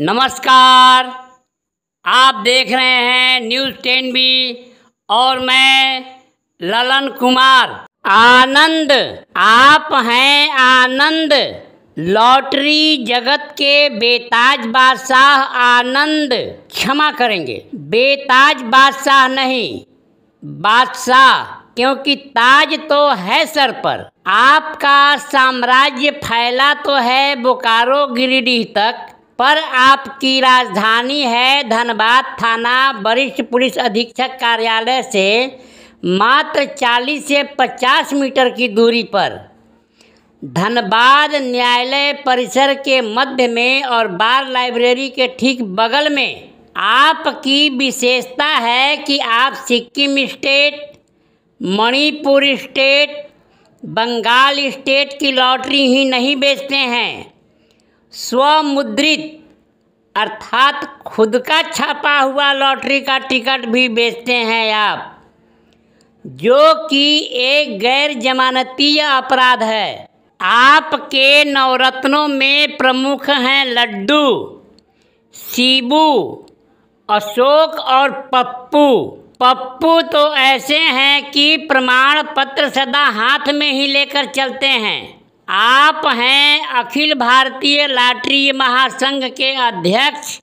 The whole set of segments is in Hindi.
नमस्कार आप देख रहे हैं न्यूज़ टेन बी और मैं ललन कुमार आनंद आप हैं आनंद लॉटरी जगत के बेताज बादशाह आनंद क्षमा करेंगे बेताज बादशाह नहीं बादशाह क्योंकि ताज तो है सर पर आपका साम्राज्य फैला तो है बोकारो गिरिडीह तक पर आपकी राजधानी है धनबाद थाना वरिष्ठ पुलिस अधीक्षक कार्यालय से मात्र 40 से 50 मीटर की दूरी पर धनबाद न्यायालय परिसर के मध्य में और बार लाइब्रेरी के ठीक बगल में आपकी विशेषता है कि आप Sikkim state Manipur state Bengal state की लॉटरी ही नहीं बेचते हैं स्वमुद्रित अर्थात खुद का छापा हुआ लॉटरी का टिकट भी बेचते हैं आप जो कि एक गैर जमानतीय अपराध है आपके नवरत्नों में प्रमुख हैं लड्डू शिबू अशोक और पप्पू पप्पू तो ऐसे हैं कि प्रमाण पत्र सदा हाथ में ही लेकर चलते हैं आप हैं अखिल भारतीय लाटरी महासंघ के अध्यक्ष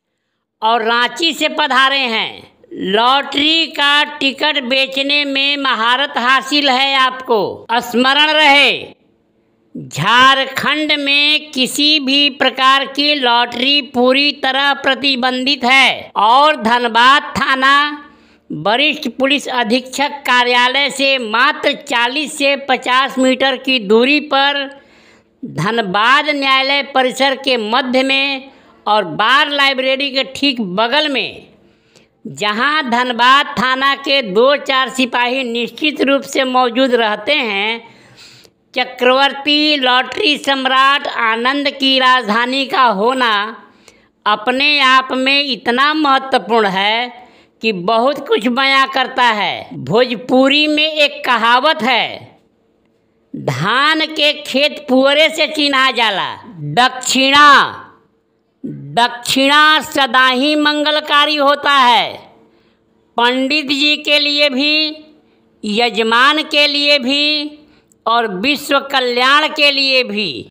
और रांची से पधारे हैं लॉटरी का टिकट बेचने में महारत हासिल है आपको स्मरण रहे झारखंड में किसी भी प्रकार की लॉटरी पूरी तरह प्रतिबंधित है और धनबाद थाना वरिष्ठ पुलिस अधीक्षक कार्यालय से मात्र 40 से 50 मीटर की दूरी पर धनबाद न्यायालय परिसर के मध्य में और बार लाइब्रेरी के ठीक बगल में जहां धनबाद थाना के दो चार सिपाही निश्चित रूप से मौजूद रहते हैं चक्रवर्ती लॉटरी सम्राट आनंद की राजधानी का होना अपने आप में इतना महत्वपूर्ण है कि बहुत कुछ बयां करता है भोजपुरी में एक कहावत है धान के खेत पुअरे से चिन्हा जाला दक्षिणा दक्षिणा सदा ही मंगलकारी होता है पंडित जी के लिए भी यजमान के लिए भी और विश्व कल्याण के लिए भी